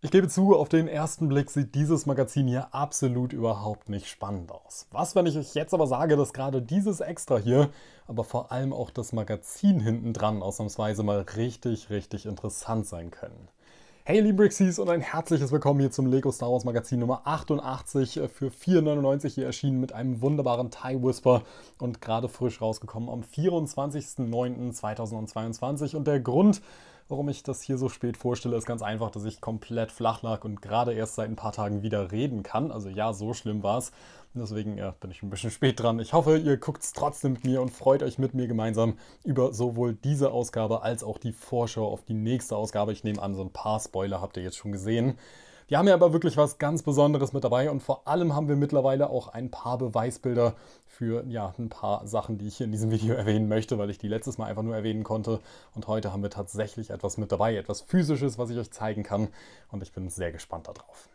Ich gebe zu, auf den ersten Blick sieht dieses Magazin hier absolut überhaupt nicht spannend aus. Was, wenn ich euch jetzt aber sage, dass gerade dieses Extra hier, aber vor allem auch das Magazin hinten dran ausnahmsweise mal richtig, richtig interessant sein können. Hey liebe Brixies und ein herzliches Willkommen hier zum Lego Star Wars Magazin Nummer 88 äh, für 4,99 hier erschienen mit einem wunderbaren TIE Whisper und gerade frisch rausgekommen am 24.09.2022 und der Grund, Warum ich das hier so spät vorstelle, ist ganz einfach, dass ich komplett flach lag und gerade erst seit ein paar Tagen wieder reden kann. Also ja, so schlimm war es. Deswegen ja, bin ich ein bisschen spät dran. Ich hoffe, ihr guckt es trotzdem mit mir und freut euch mit mir gemeinsam über sowohl diese Ausgabe als auch die Vorschau auf die nächste Ausgabe. Ich nehme an, so ein paar Spoiler habt ihr jetzt schon gesehen. Die haben ja aber wirklich was ganz Besonderes mit dabei und vor allem haben wir mittlerweile auch ein paar Beweisbilder für ja, ein paar Sachen, die ich hier in diesem Video erwähnen möchte, weil ich die letztes Mal einfach nur erwähnen konnte. Und heute haben wir tatsächlich etwas mit dabei, etwas Physisches, was ich euch zeigen kann. Und ich bin sehr gespannt darauf.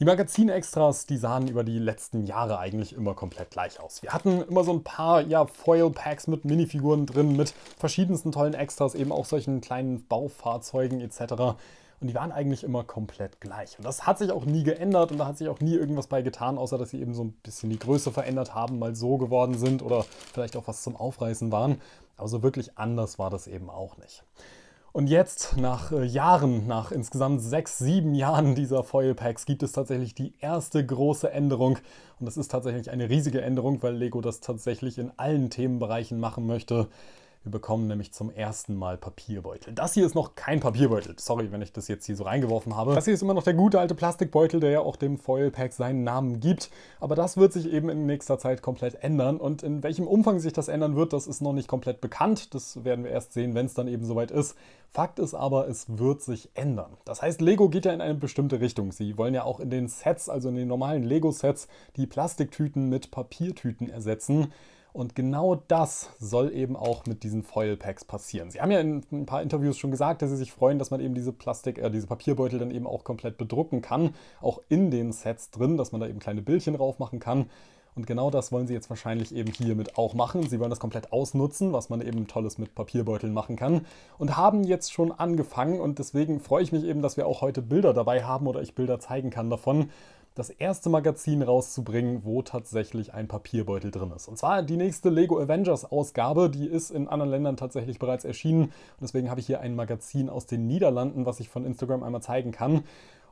Die Magazin-Extras, die sahen über die letzten Jahre eigentlich immer komplett gleich aus. Wir hatten immer so ein paar ja, Foil-Packs mit Minifiguren drin, mit verschiedensten tollen Extras, eben auch solchen kleinen Baufahrzeugen etc und die waren eigentlich immer komplett gleich. Und das hat sich auch nie geändert und da hat sich auch nie irgendwas bei getan, außer dass sie eben so ein bisschen die Größe verändert haben, mal so geworden sind oder vielleicht auch was zum Aufreißen waren. Aber so wirklich anders war das eben auch nicht. Und jetzt, nach äh, Jahren, nach insgesamt sechs, sieben Jahren dieser Foil Packs, gibt es tatsächlich die erste große Änderung. Und das ist tatsächlich eine riesige Änderung, weil Lego das tatsächlich in allen Themenbereichen machen möchte. Wir bekommen nämlich zum ersten Mal Papierbeutel. Das hier ist noch kein Papierbeutel. Sorry, wenn ich das jetzt hier so reingeworfen habe. Das hier ist immer noch der gute alte Plastikbeutel, der ja auch dem Foilpack seinen Namen gibt. Aber das wird sich eben in nächster Zeit komplett ändern. Und in welchem Umfang sich das ändern wird, das ist noch nicht komplett bekannt. Das werden wir erst sehen, wenn es dann eben soweit ist. Fakt ist aber, es wird sich ändern. Das heißt, Lego geht ja in eine bestimmte Richtung. Sie wollen ja auch in den Sets, also in den normalen Lego-Sets, die Plastiktüten mit Papiertüten ersetzen. Und genau das soll eben auch mit diesen Foil Packs passieren. Sie haben ja in ein paar Interviews schon gesagt, dass sie sich freuen, dass man eben diese Plastik, äh, diese Papierbeutel dann eben auch komplett bedrucken kann, auch in den Sets drin, dass man da eben kleine Bildchen drauf machen kann. Und genau das wollen sie jetzt wahrscheinlich eben hiermit auch machen. Sie wollen das komplett ausnutzen, was man eben Tolles mit Papierbeuteln machen kann. Und haben jetzt schon angefangen und deswegen freue ich mich eben, dass wir auch heute Bilder dabei haben oder ich Bilder zeigen kann davon das erste Magazin rauszubringen, wo tatsächlich ein Papierbeutel drin ist. Und zwar die nächste Lego Avengers Ausgabe, die ist in anderen Ländern tatsächlich bereits erschienen. Und deswegen habe ich hier ein Magazin aus den Niederlanden, was ich von Instagram einmal zeigen kann.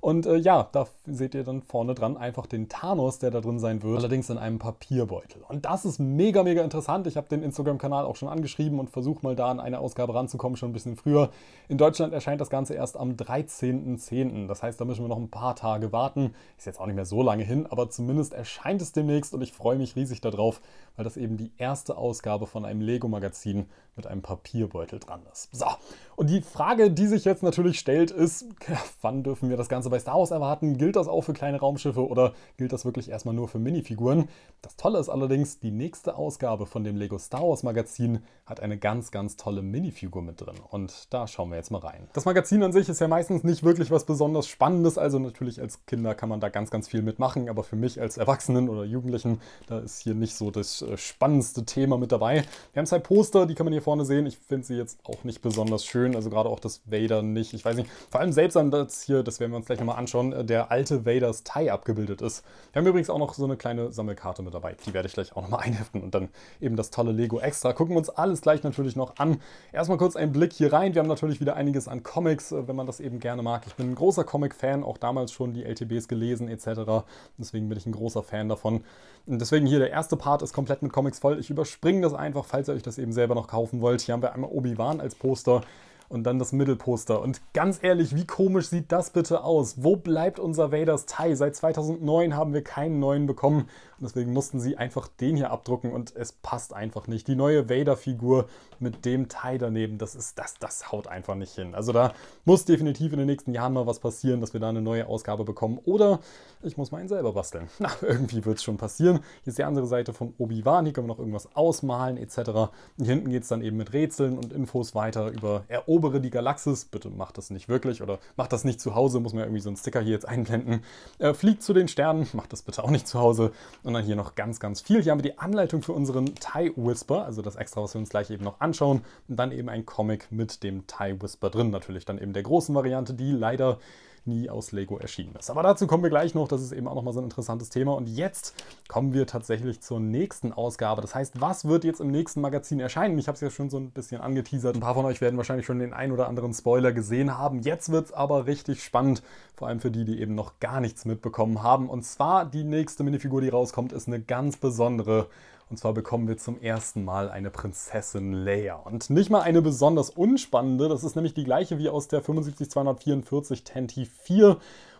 Und äh, ja, da seht ihr dann vorne dran einfach den Thanos, der da drin sein wird, allerdings in einem Papierbeutel. Und das ist mega, mega interessant. Ich habe den Instagram-Kanal auch schon angeschrieben und versuche mal da an eine Ausgabe ranzukommen, schon ein bisschen früher. In Deutschland erscheint das Ganze erst am 13.10. Das heißt, da müssen wir noch ein paar Tage warten. Ist jetzt auch nicht mehr so lange hin, aber zumindest erscheint es demnächst und ich freue mich riesig darauf, weil das eben die erste Ausgabe von einem Lego-Magazin mit einem Papierbeutel dran ist. So, und die Frage, die sich jetzt natürlich stellt, ist, wann dürfen wir das Ganze bei bei Star Wars erwarten, gilt das auch für kleine Raumschiffe oder gilt das wirklich erstmal nur für Minifiguren? Das Tolle ist allerdings, die nächste Ausgabe von dem Lego Star Wars Magazin hat eine ganz, ganz tolle Minifigur mit drin. Und da schauen wir jetzt mal rein. Das Magazin an sich ist ja meistens nicht wirklich was besonders Spannendes, also natürlich als Kinder kann man da ganz, ganz viel mitmachen, aber für mich als Erwachsenen oder Jugendlichen, da ist hier nicht so das äh, spannendste Thema mit dabei. Wir haben zwei Poster, die kann man hier vorne sehen. Ich finde sie jetzt auch nicht besonders schön, also gerade auch das Vader nicht. Ich weiß nicht, vor allem selbst an das hier, das werden wir uns gleich gleich nochmal anschauen, äh, der alte Vaders Tie abgebildet ist. Wir haben übrigens auch noch so eine kleine Sammelkarte mit dabei. Die werde ich gleich auch nochmal einheften und dann eben das tolle Lego Extra. Gucken wir uns alles gleich natürlich noch an. Erstmal kurz einen Blick hier rein. Wir haben natürlich wieder einiges an Comics, äh, wenn man das eben gerne mag. Ich bin ein großer Comic-Fan, auch damals schon die LTBs gelesen etc. Deswegen bin ich ein großer Fan davon. Und deswegen hier der erste Part ist komplett mit Comics voll. Ich überspringe das einfach, falls ihr euch das eben selber noch kaufen wollt. Hier haben wir einmal Obi-Wan als Poster und dann das Mittelposter. Und ganz ehrlich, wie komisch sieht das bitte aus? Wo bleibt unser Vaders Tie? Seit 2009 haben wir keinen neuen bekommen und deswegen mussten sie einfach den hier abdrucken und es passt einfach nicht. Die neue Vader-Figur mit dem Tie daneben, das ist das, das haut einfach nicht hin. Also da muss definitiv in den nächsten Jahren mal was passieren, dass wir da eine neue Ausgabe bekommen oder ich muss mal einen selber basteln. Na, irgendwie wird es schon passieren. Hier ist die andere Seite von Obi-Wan, hier können wir noch irgendwas ausmalen etc. hier hinten geht es dann eben mit Rätseln und Infos weiter über Eroberungen erobere die Galaxis, bitte macht das nicht wirklich oder macht das nicht zu Hause, muss man irgendwie so einen Sticker hier jetzt einblenden. Äh, fliegt zu den Sternen, macht das bitte auch nicht zu Hause. Und dann hier noch ganz, ganz viel. Hier haben wir die Anleitung für unseren TIE Whisper, also das extra, was wir uns gleich eben noch anschauen. Und dann eben ein Comic mit dem TIE Whisper drin, natürlich dann eben der großen Variante, die leider nie aus Lego erschienen ist. Aber dazu kommen wir gleich noch, das ist eben auch nochmal so ein interessantes Thema. Und jetzt kommen wir tatsächlich zur nächsten Ausgabe. Das heißt, was wird jetzt im nächsten Magazin erscheinen? Ich habe es ja schon so ein bisschen angeteasert. Ein paar von euch werden wahrscheinlich schon den ein oder anderen Spoiler gesehen haben. Jetzt wird es aber richtig spannend, vor allem für die, die eben noch gar nichts mitbekommen haben. Und zwar die nächste Minifigur, die rauskommt, ist eine ganz besondere und zwar bekommen wir zum ersten Mal eine Prinzessin Leia. Und nicht mal eine besonders unspannende, das ist nämlich die gleiche wie aus der 75244 Tenti 4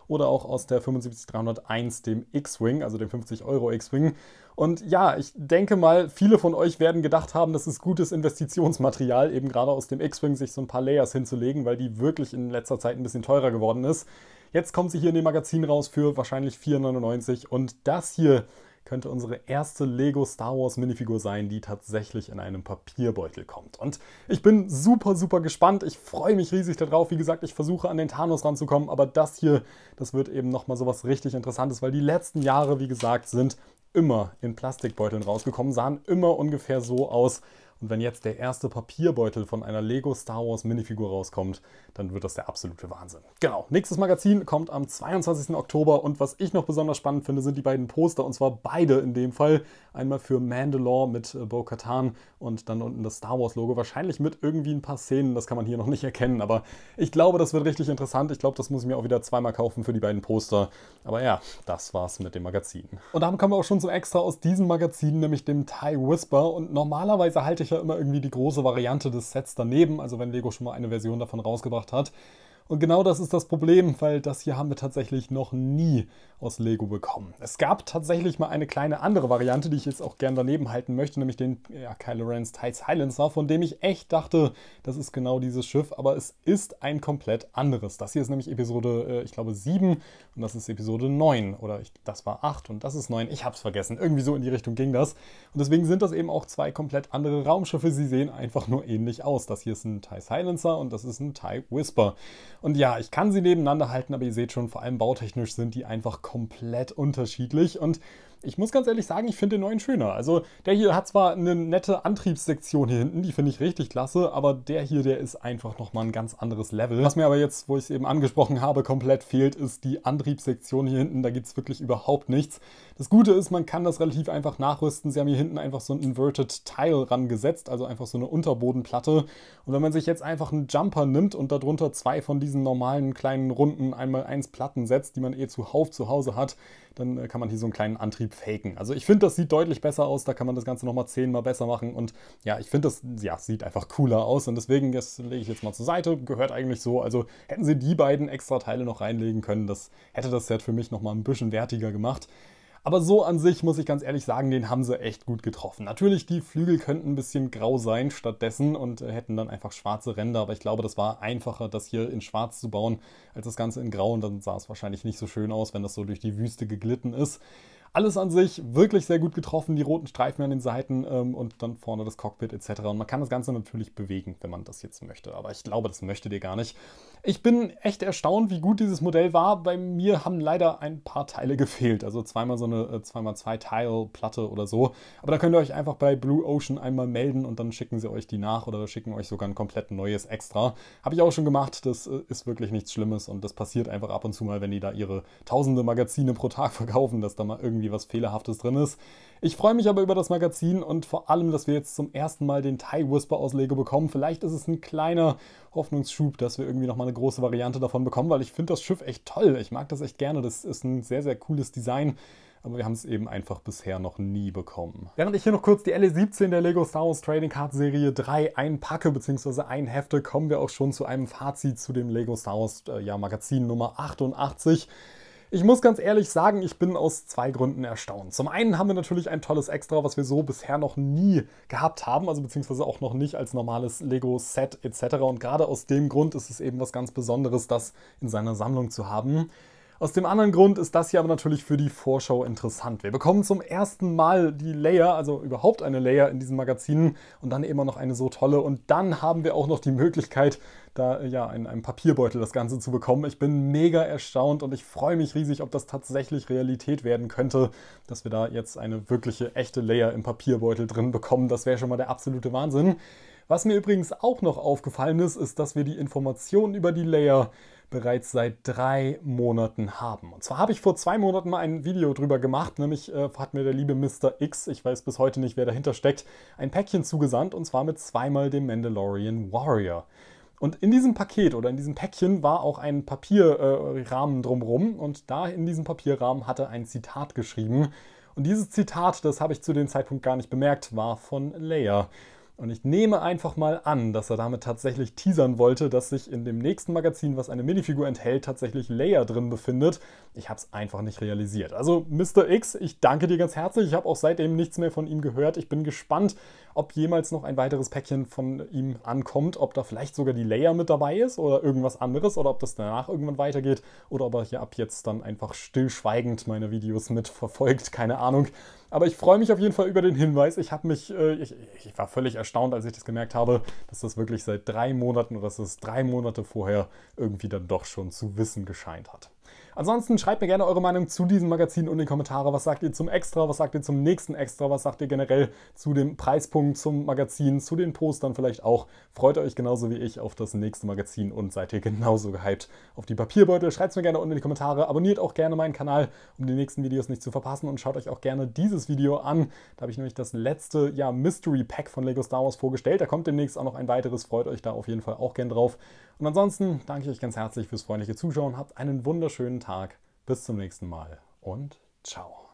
oder auch aus der 75301, dem X-Wing, also dem 50-Euro-X-Wing. Und ja, ich denke mal, viele von euch werden gedacht haben, das ist gutes Investitionsmaterial, eben gerade aus dem X-Wing sich so ein paar Layers hinzulegen, weil die wirklich in letzter Zeit ein bisschen teurer geworden ist. Jetzt kommt sie hier in dem Magazin raus für wahrscheinlich 4,99 und das hier könnte unsere erste Lego Star Wars Minifigur sein, die tatsächlich in einem Papierbeutel kommt. Und ich bin super, super gespannt. Ich freue mich riesig darauf. Wie gesagt, ich versuche an den Thanos ranzukommen, aber das hier, das wird eben nochmal sowas richtig Interessantes, weil die letzten Jahre, wie gesagt, sind immer in Plastikbeuteln rausgekommen, sahen immer ungefähr so aus. Und wenn jetzt der erste Papierbeutel von einer Lego Star Wars Minifigur rauskommt, dann wird das der absolute Wahnsinn. Genau, nächstes Magazin kommt am 22. Oktober und was ich noch besonders spannend finde, sind die beiden Poster und zwar beide in dem Fall. Einmal für Mandalore mit äh, Bo-Katan und dann unten das Star Wars-Logo. Wahrscheinlich mit irgendwie ein paar Szenen, das kann man hier noch nicht erkennen. Aber ich glaube, das wird richtig interessant. Ich glaube, das muss ich mir auch wieder zweimal kaufen für die beiden Poster. Aber ja, das war's mit dem Magazin. Und damit kommen wir auch schon zum Extra aus diesem Magazin, nämlich dem Thai Whisper. Und normalerweise halte ich ja immer irgendwie die große Variante des Sets daneben. Also wenn Lego schon mal eine Version davon rausgebracht hat. Und genau das ist das Problem, weil das hier haben wir tatsächlich noch nie aus Lego bekommen. Es gab tatsächlich mal eine kleine andere Variante, die ich jetzt auch gern daneben halten möchte, nämlich den ja, Kylo Ren's TIE Silencer, von dem ich echt dachte, das ist genau dieses Schiff, aber es ist ein komplett anderes. Das hier ist nämlich Episode, äh, ich glaube, 7 und das ist Episode 9 oder ich, das war 8 und das ist 9, ich hab's vergessen. Irgendwie so in die Richtung ging das. Und deswegen sind das eben auch zwei komplett andere Raumschiffe. Sie sehen einfach nur ähnlich aus. Das hier ist ein TIE Silencer und das ist ein TIE Whisper. Und ja, ich kann sie nebeneinander halten, aber ihr seht schon, vor allem bautechnisch sind die einfach komplett unterschiedlich. Und ich muss ganz ehrlich sagen, ich finde den neuen schöner. Also der hier hat zwar eine nette Antriebssektion hier hinten, die finde ich richtig klasse, aber der hier, der ist einfach nochmal ein ganz anderes Level. Was mir aber jetzt, wo ich es eben angesprochen habe, komplett fehlt, ist die Antriebssektion hier hinten. Da gibt es wirklich überhaupt nichts. Das Gute ist, man kann das relativ einfach nachrüsten. Sie haben hier hinten einfach so ein Inverted Tile rangesetzt, also einfach so eine Unterbodenplatte. Und wenn man sich jetzt einfach einen Jumper nimmt und darunter zwei von diesen normalen kleinen runden 1x1 Platten setzt, die man eh zuhauf zu Hause hat, dann äh, kann man hier so einen kleinen Antrieb faken. Also ich finde, das sieht deutlich besser aus, da kann man das Ganze nochmal zehnmal besser machen und ja, ich finde, das ja, sieht einfach cooler aus und deswegen, das lege ich jetzt mal zur Seite, gehört eigentlich so, also hätten sie die beiden extra Teile noch reinlegen können, das hätte das Set für mich nochmal ein bisschen wertiger gemacht. Aber so an sich muss ich ganz ehrlich sagen, den haben sie echt gut getroffen. Natürlich, die Flügel könnten ein bisschen grau sein stattdessen und äh, hätten dann einfach schwarze Ränder. Aber ich glaube, das war einfacher, das hier in schwarz zu bauen, als das Ganze in grau. Und dann sah es wahrscheinlich nicht so schön aus, wenn das so durch die Wüste geglitten ist alles an sich wirklich sehr gut getroffen, die roten Streifen an den Seiten ähm, und dann vorne das Cockpit etc. Und man kann das Ganze natürlich bewegen, wenn man das jetzt möchte, aber ich glaube, das möchtet ihr gar nicht. Ich bin echt erstaunt, wie gut dieses Modell war. Bei mir haben leider ein paar Teile gefehlt, also zweimal so eine 2x2-Tile-Platte äh, oder so. Aber da könnt ihr euch einfach bei Blue Ocean einmal melden und dann schicken sie euch die nach oder schicken euch sogar ein komplett neues extra. Habe ich auch schon gemacht, das äh, ist wirklich nichts Schlimmes und das passiert einfach ab und zu mal, wenn die da ihre tausende Magazine pro Tag verkaufen, dass da mal irgendwie irgendwie was Fehlerhaftes drin ist. Ich freue mich aber über das Magazin und vor allem, dass wir jetzt zum ersten Mal den Thai Whisper Auslege bekommen. Vielleicht ist es ein kleiner Hoffnungsschub, dass wir irgendwie nochmal eine große Variante davon bekommen, weil ich finde das Schiff echt toll. Ich mag das echt gerne. Das ist ein sehr, sehr cooles Design aber wir haben es eben einfach bisher noch nie bekommen. Während ich hier noch kurz die LE17 der Lego Star Wars Trading Card Serie 3 einpacke bzw. einhefte, kommen wir auch schon zu einem Fazit zu dem Lego Star Wars äh, ja, Magazin Nummer 88. Ich muss ganz ehrlich sagen, ich bin aus zwei Gründen erstaunt. Zum einen haben wir natürlich ein tolles Extra, was wir so bisher noch nie gehabt haben, also beziehungsweise auch noch nicht als normales Lego-Set etc. Und gerade aus dem Grund ist es eben was ganz Besonderes, das in seiner Sammlung zu haben. Aus dem anderen Grund ist das hier aber natürlich für die Vorschau interessant. Wir bekommen zum ersten Mal die Layer, also überhaupt eine Layer in diesem Magazin und dann immer noch eine so tolle. Und dann haben wir auch noch die Möglichkeit, da äh, ja in einem Papierbeutel das Ganze zu bekommen. Ich bin mega erstaunt und ich freue mich riesig, ob das tatsächlich Realität werden könnte, dass wir da jetzt eine wirkliche echte Layer im Papierbeutel drin bekommen. Das wäre schon mal der absolute Wahnsinn. Was mir übrigens auch noch aufgefallen ist, ist, dass wir die Informationen über die Layer bereits seit drei Monaten haben. Und zwar habe ich vor zwei Monaten mal ein Video drüber gemacht, nämlich äh, hat mir der liebe Mr. X, ich weiß bis heute nicht, wer dahinter steckt, ein Päckchen zugesandt und zwar mit zweimal dem Mandalorian Warrior. Und in diesem Paket oder in diesem Päckchen war auch ein Papierrahmen äh, drumherum und da in diesem Papierrahmen hatte ein Zitat geschrieben. Und dieses Zitat, das habe ich zu dem Zeitpunkt gar nicht bemerkt, war von Leia. Und ich nehme einfach mal an, dass er damit tatsächlich teasern wollte, dass sich in dem nächsten Magazin, was eine Minifigur enthält, tatsächlich Leia drin befindet. Ich habe es einfach nicht realisiert. Also Mr. X, ich danke dir ganz herzlich. Ich habe auch seitdem nichts mehr von ihm gehört. Ich bin gespannt, ob jemals noch ein weiteres Päckchen von ihm ankommt, ob da vielleicht sogar die Leia mit dabei ist oder irgendwas anderes oder ob das danach irgendwann weitergeht oder ob er hier ab jetzt dann einfach stillschweigend meine Videos mitverfolgt. Keine Ahnung. Aber ich freue mich auf jeden Fall über den Hinweis. Ich habe mich, äh, ich, ich, war völlig erstaunt, als ich das gemerkt habe, dass das wirklich seit drei Monaten oder dass es drei Monate vorher irgendwie dann doch schon zu wissen gescheint hat. Ansonsten schreibt mir gerne eure Meinung zu diesem Magazin und in die Kommentare. Was sagt ihr zum Extra? Was sagt ihr zum nächsten Extra? Was sagt ihr generell zu dem Preispunkt, zum Magazin, zu den Postern vielleicht auch? Freut euch genauso wie ich auf das nächste Magazin und seid ihr genauso gehypt auf die Papierbeutel? Schreibt es mir gerne unten in die Kommentare. Abonniert auch gerne meinen Kanal, um die nächsten Videos nicht zu verpassen und schaut euch auch gerne dieses Video an. Da habe ich nämlich das letzte ja, Mystery Pack von Lego Star Wars vorgestellt. Da kommt demnächst auch noch ein weiteres. Freut euch da auf jeden Fall auch gern drauf. Und ansonsten danke ich euch ganz herzlich fürs freundliche Zuschauen. Habt einen wunderschönen Tag. Bis zum nächsten Mal und ciao.